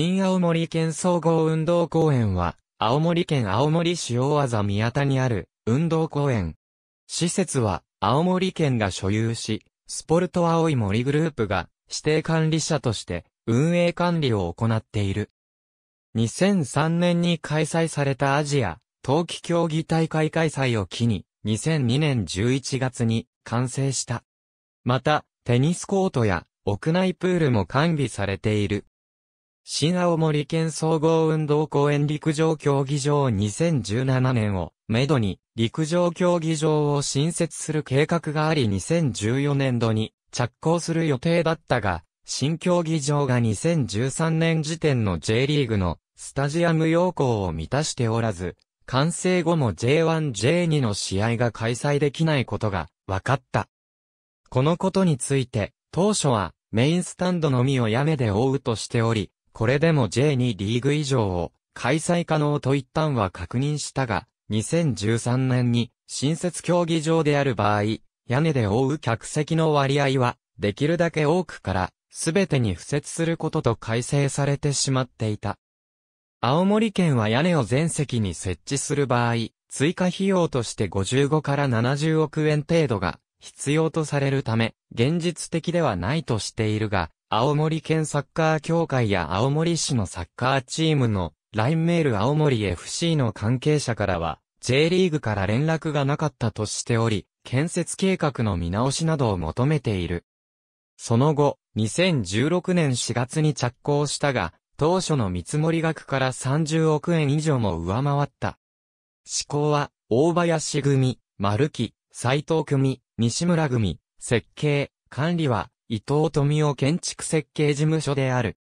新青森県総合運動公園は、青森県青森市大技宮田にある運動公園。施設は、青森県が所有し、スポルト青い森グループが指定管理者として運営管理を行っている。2003年に開催されたアジア冬季競技大会開催を機に2002年11月に完成した。また、テニスコートや屋内プールも完備されている。新青森県総合運動公園陸上競技場2017年を、めどに、陸上競技場を新設する計画があり2014年度に着工する予定だったが、新競技場が2013年時点の J リーグのスタジアム要項を満たしておらず、完成後も J1、J2 の試合が開催できないことが分かった。このことについて、当初はメインスタンドのみをやめで覆うとしており、これでも J2 リーグ以上を開催可能と一旦は確認したが、2013年に新設競技場である場合、屋根で覆う客席の割合は、できるだけ多くから、すべてに付設することと改正されてしまっていた。青森県は屋根を全席に設置する場合、追加費用として55から70億円程度が必要とされるため、現実的ではないとしているが、青森県サッカー協会や青森市のサッカーチームの LINE メール青森 FC の関係者からは、J リーグから連絡がなかったとしており、建設計画の見直しなどを求めている。その後、2016年4月に着工したが、当初の見積もり額から30億円以上も上回った。施工は、大林組、丸木、斎藤組、西村組、設計、管理は、伊藤富夫建築設計事務所である。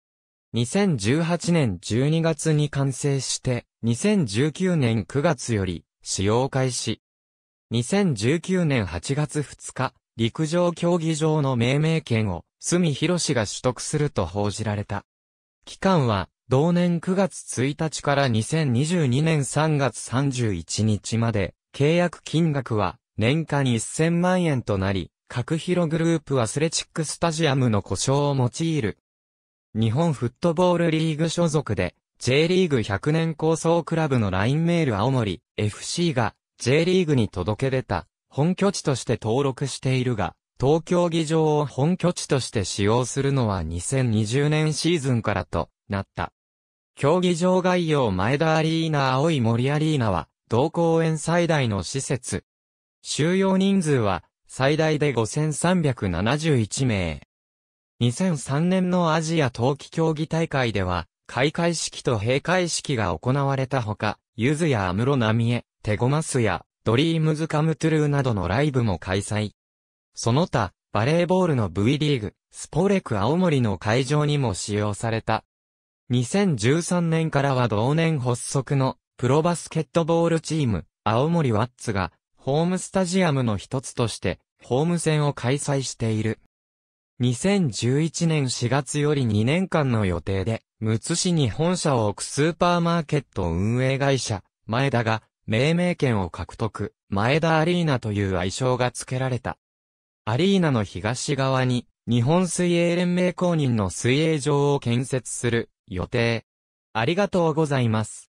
2018年12月に完成して、2019年9月より使用開始。2019年8月2日、陸上競技場の命名権を、住博氏が取得すると報じられた。期間は、同年9月1日から2022年3月31日まで、契約金額は、年間1000万円となり、各広グループアスレチックスタジアムの故障を用いる。日本フットボールリーグ所属で、J リーグ100年構想クラブの LINE メール青森 FC が J リーグに届け出た本拠地として登録しているが、東京議場を本拠地として使用するのは2020年シーズンからとなった。競技場概要前田アリーナ青い森アリーナは同公園最大の施設。収容人数は最大で5371名。2003年のアジア冬季競技大会では、開会式と閉会式が行われたほか、ゆずやアムロナミエ、テゴマスや、ドリームズカムトゥルーなどのライブも開催。その他、バレーボールの V リーグ、スポレク青森の会場にも使用された。2013年からは同年発足のプロバスケットボールチーム、青森ワッツがホームスタジアムの一つとして、ホーム戦を開催している。2011年4月より2年間の予定で、むつ市に本社を置くスーパーマーケット運営会社、前田が、命名権を獲得、前田アリーナという愛称が付けられた。アリーナの東側に、日本水泳連盟公認の水泳場を建設する予定。ありがとうございます。